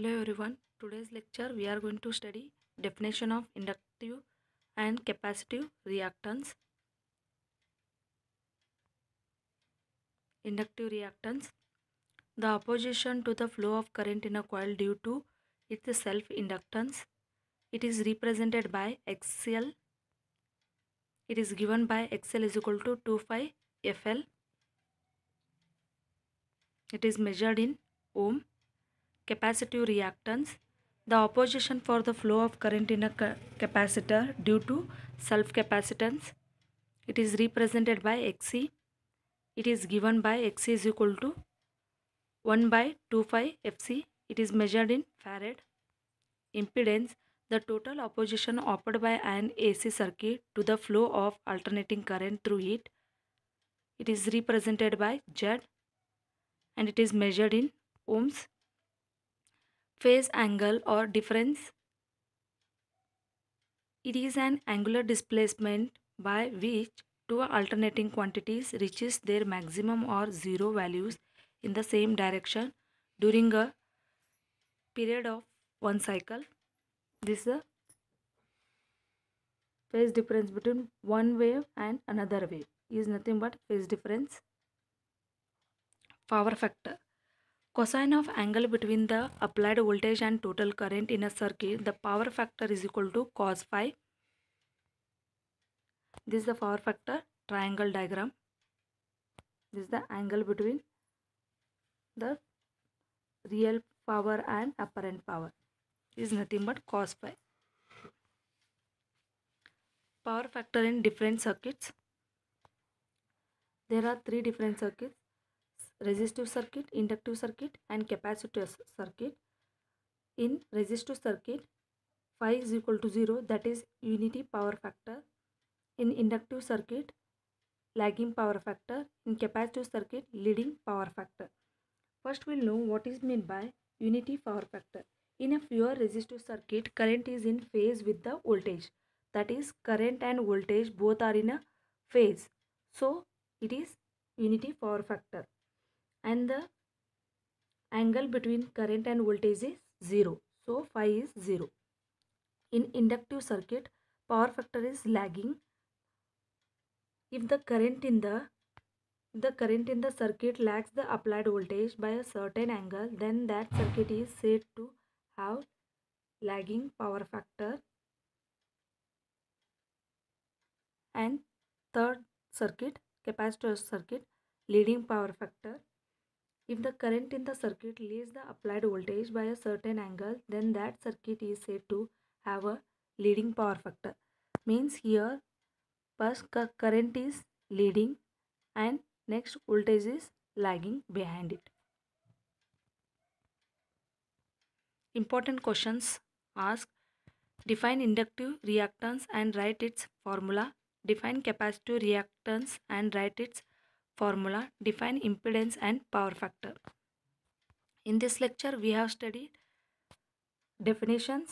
Hello everyone, today's lecture we are going to study definition of inductive and capacitive reactants. Inductive reactants, the opposition to the flow of current in a coil due to its self-inductance. It is represented by XL. It is given by XL is equal to 2 phi FL. It is measured in ohm capacitive reactance, the opposition for the flow of current in a capacitor due to self-capacitance. It is represented by Xc. It is given by Xc is equal to 1 by 2 Fc. It is measured in farad. Impedance, the total opposition offered by an AC circuit to the flow of alternating current through it. It is represented by Z and it is measured in ohms phase angle or difference. It is an angular displacement by which two alternating quantities reaches their maximum or zero values in the same direction during a period of one cycle. This is the phase difference between one wave and another wave is nothing but phase difference power factor cosine of angle between the applied voltage and total current in a circuit, the power factor is equal to cos phi. This is the power factor triangle diagram. This is the angle between the real power and apparent power is nothing but cos phi. Power factor in different circuits. There are three different circuits resistive circuit, inductive circuit and capacitive circuit. In resistive circuit, phi is equal to 0 that is unity power factor. In inductive circuit, lagging power factor. In capacitive circuit, leading power factor. First we'll know what is meant by unity power factor. In a pure resistive circuit, current is in phase with the voltage. That is current and voltage both are in a phase. So it is unity power factor and the angle between current and voltage is 0. So, phi is 0. In inductive circuit, power factor is lagging. If the current in the the current in the circuit lags the applied voltage by a certain angle, then that circuit is said to have lagging power factor. And third circuit, capacitor circuit, leading power factor. If the current in the circuit leads the applied voltage by a certain angle, then that circuit is said to have a leading power factor. Means here first current is leading and next voltage is lagging behind it. Important questions ask Define inductive reactance and write its formula. Define capacitive reactance and write its formula, define impedance and power factor. In this lecture, we have studied definitions,